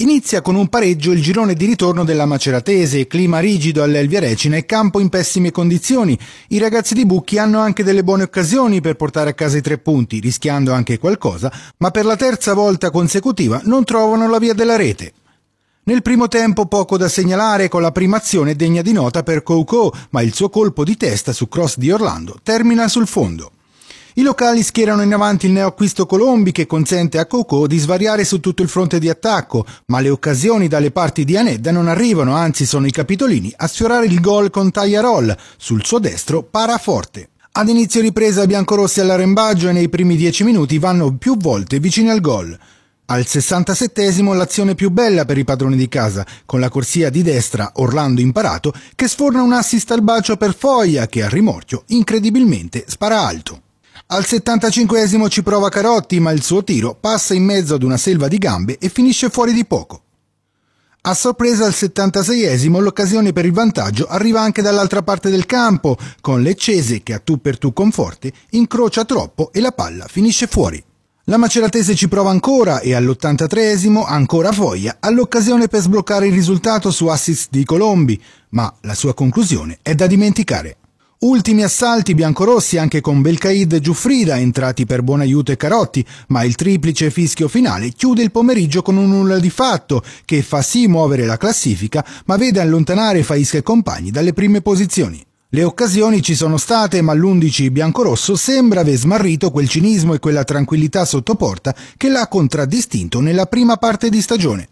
Inizia con un pareggio il girone di ritorno della Maceratese, clima rigido all'Elvia Recina e campo in pessime condizioni. I ragazzi di Bucchi hanno anche delle buone occasioni per portare a casa i tre punti, rischiando anche qualcosa, ma per la terza volta consecutiva non trovano la via della rete. Nel primo tempo poco da segnalare con la prima azione degna di nota per Coco, ma il suo colpo di testa su cross di Orlando termina sul fondo. I locali schierano in avanti il neoacquisto Colombi che consente a Coco di svariare su tutto il fronte di attacco, ma le occasioni dalle parti di Anedda non arrivano, anzi sono i capitolini a sfiorare il gol con Tagliarol, sul suo destro paraforte. Ad inizio ripresa biancorossi all'arembaggio e nei primi 10 minuti vanno più volte vicini al gol. Al 67 l'azione più bella per i padroni di casa, con la corsia di destra Orlando Imparato che sforna un assist al bacio per Foglia che a rimorchio incredibilmente spara alto. Al 75 ci prova Carotti, ma il suo tiro passa in mezzo ad una selva di gambe e finisce fuori di poco. A sorpresa al 76 l'occasione per il vantaggio arriva anche dall'altra parte del campo, con l'Eccese che a tu per tu conforte incrocia troppo e la palla finisce fuori. La Maceratese ci prova ancora e all83 ancora Foglia ha l'occasione per sbloccare il risultato su assist di Colombi, ma la sua conclusione è da dimenticare. Ultimi assalti biancorossi anche con Belcaid e Giuffrida, entrati per buon aiuto e Carotti, ma il triplice fischio finale chiude il pomeriggio con un nulla di fatto, che fa sì muovere la classifica, ma vede allontanare Faisca e compagni dalle prime posizioni. Le occasioni ci sono state, ma l'11 biancorosso sembra aver smarrito quel cinismo e quella tranquillità sottoporta che l'ha contraddistinto nella prima parte di stagione.